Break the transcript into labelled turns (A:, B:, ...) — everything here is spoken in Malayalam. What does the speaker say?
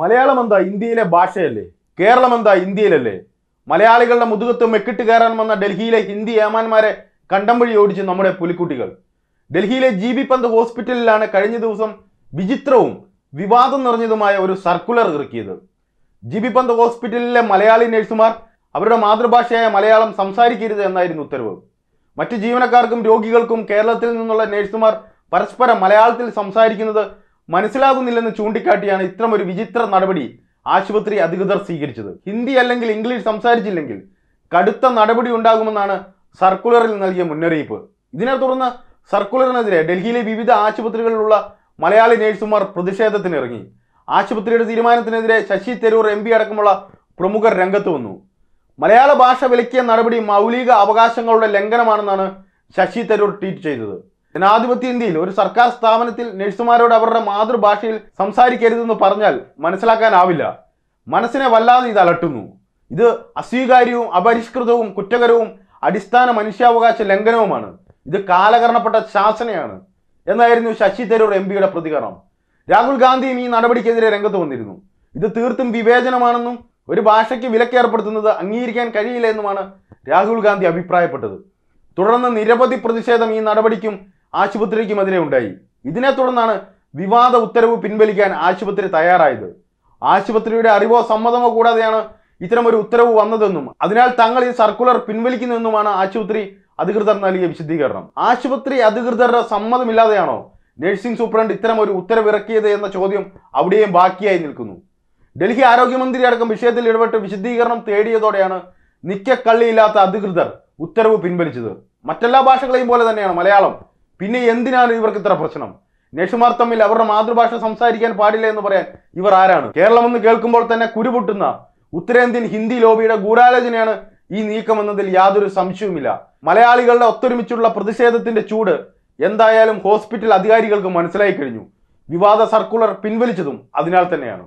A: മലയാളം എന്താ ഇന്ത്യയിലെ ഭാഷയല്ലേ കേരളം എന്താ ഇന്ത്യയിലല്ലേ മലയാളികളുടെ മുതുകത്ത് മെക്കിട്ട് കയറാൻ വന്ന ഡൽഹിയിലെ ഹിന്ദി ഏമാന്മാരെ കണ്ടം വഴി ഓടിച്ച് നമ്മുടെ പുലിക്കുട്ടികൾ ഡൽഹിയിലെ ജി ബി പന്ത് ഹോസ്പിറ്റലിലാണ് കഴിഞ്ഞ ദിവസം വിചിത്രവും വിവാദം നിറഞ്ഞതുമായ ഒരു സർക്കുലർ ഇറക്കിയത് ജി ബി പന്ത് ഹോസ്പിറ്റലിലെ മലയാളി നഴ്സുമാർ അവരുടെ മാതൃഭാഷയായ മലയാളം സംസാരിക്കരുത് എന്നായിരുന്നു ഉത്തരവ് മറ്റു ജീവനക്കാർക്കും രോഗികൾക്കും കേരളത്തിൽ നിന്നുള്ള നഴ്സുമാർ പരസ്പരം മലയാളത്തിൽ സംസാരിക്കുന്നത് മനസ്സിലാകുന്നില്ലെന്ന് ചൂണ്ടിക്കാട്ടിയാണ് ഇത്തരം ഒരു വിചിത്ര നടപടി ആശുപത്രി അധികൃതർ സ്വീകരിച്ചത് ഹിന്ദി അല്ലെങ്കിൽ ഇംഗ്ലീഷ് സംസാരിച്ചില്ലെങ്കിൽ കടുത്ത നടപടി ഉണ്ടാകുമെന്നാണ് സർക്കുലറിൽ നൽകിയ മുന്നറിയിപ്പ് ഇതിനെ തുടർന്ന് സർക്കുലറിനെതിരെ ഡൽഹിയിലെ വിവിധ ആശുപത്രികളിലുള്ള മലയാളി നേഴ്സുമാർ പ്രതിഷേധത്തിനിറങ്ങി ആശുപത്രിയുടെ തീരുമാനത്തിനെതിരെ ശശി തരൂർ എം അടക്കമുള്ള പ്രമുഖർ രംഗത്ത് വന്നു മലയാള ഭാഷ വിലക്കിയ നടപടി മൗലിക അവകാശങ്ങളുടെ ലംഘനമാണെന്നാണ് ശശി തരൂർ ട്വീറ്റ് ചെയ്തത് ജനാധിപത്യ ഇന്ത്യയിൽ ഒരു സർക്കാർ സ്ഥാപനത്തിൽ നഴ്സുമാരോട് അവരുടെ മാതൃഭാഷയിൽ സംസാരിക്കരുതെന്ന് പറഞ്ഞാൽ മനസ്സിലാക്കാനാവില്ല മനസ്സിനെ വല്ലാതെ ഇത് അലട്ടുന്നു ഇത് അസ്വീകാര്യവും അപരിഷ്കൃതവും കുറ്റകരവും അടിസ്ഥാന മനുഷ്യാവകാശ ലംഘനവുമാണ് ഇത് കാലകരണപ്പെട്ട ശാസനയാണ് എന്നായിരുന്നു ശശി തരൂർ എം പിയുടെ പ്രതികരണം രാഹുൽ ഗാന്ധിയും ഈ നടപടിക്കെതിരെ രംഗത്ത് വന്നിരുന്നു ഇത് തീർത്തും വിവേചനമാണെന്നും ഒരു ഭാഷയ്ക്ക് വിലക്കേർപ്പെടുത്തുന്നത് അംഗീകരിക്കാൻ കഴിയില്ല എന്നുമാണ് രാഹുൽ ഗാന്ധി അഭിപ്രായപ്പെട്ടത് തുടർന്ന് നിരവധി പ്രതിഷേധം ഈ നടപടിക്കും ആശുപത്രിക്കും അതിനെ ഉണ്ടായി ഇതിനെ തുടർന്നാണ് വിവാദ ഉത്തരവ് പിൻവലിക്കാൻ ആശുപത്രി തയ്യാറായത് ആശുപത്രിയുടെ അറിവോ സമ്മതമോ കൂടാതെയാണ് ഇത്തരമൊരു ഉത്തരവ് വന്നതെന്നും അതിനാൽ തങ്ങൾ ഈ സർക്കുലർ പിൻവലിക്കുന്നുവെന്നുമാണ് ആശുപത്രി അധികൃതർ നൽകിയ വിശദീകരണം ആശുപത്രി അധികൃതരുടെ സമ്മതമില്ലാതെയാണോ നഴ്സിംഗ് സൂപ്രണ്ട് ഇത്തരം ഒരു ഉത്തരവിറക്കിയത് എന്ന ചോദ്യം അവിടെയും ബാക്കിയായി നിൽക്കുന്നു ഡൽഹി ആരോഗ്യമന്ത്രി അടക്കം വിഷയത്തിൽ ഇടപെട്ട് വിശദീകരണം തേടിയതോടെയാണ് നിക്കക്കള്ളിയില്ലാത്ത അധികൃതർ ഉത്തരവ് പിൻവലിച്ചത് മറ്റെല്ലാ ഭാഷകളെയും പോലെ തന്നെയാണ് മലയാളം പിന്നെ എന്തിനാണ് ഇവർക്ക് ഇത്ര പ്രശ്നം നഴ്സുമാർ തമ്മിൽ അവരുടെ മാതൃഭാഷ സംസാരിക്കാൻ പാടില്ല എന്ന് പറയാൻ ഇവർ ആരാണ് കേരളം എന്ന് കേൾക്കുമ്പോൾ തന്നെ കുരുപൊട്ടുന്ന ഉത്തരേന്ത്യൻ ഹിന്ദി ലോബിയുടെ ഗൂഢാലോചനയാണ് ഈ നീക്കം എന്നതിൽ യാതൊരു സംശയവുമില്ല മലയാളികളുടെ ഒത്തൊരുമിച്ചുള്ള പ്രതിഷേധത്തിന്റെ ചൂട് എന്തായാലും ഹോസ്പിറ്റൽ അധികാരികൾക്ക് മനസ്സിലായി കഴിഞ്ഞു വിവാദ സർക്കുലർ പിൻവലിച്ചതും അതിനാൽ തന്നെയാണ്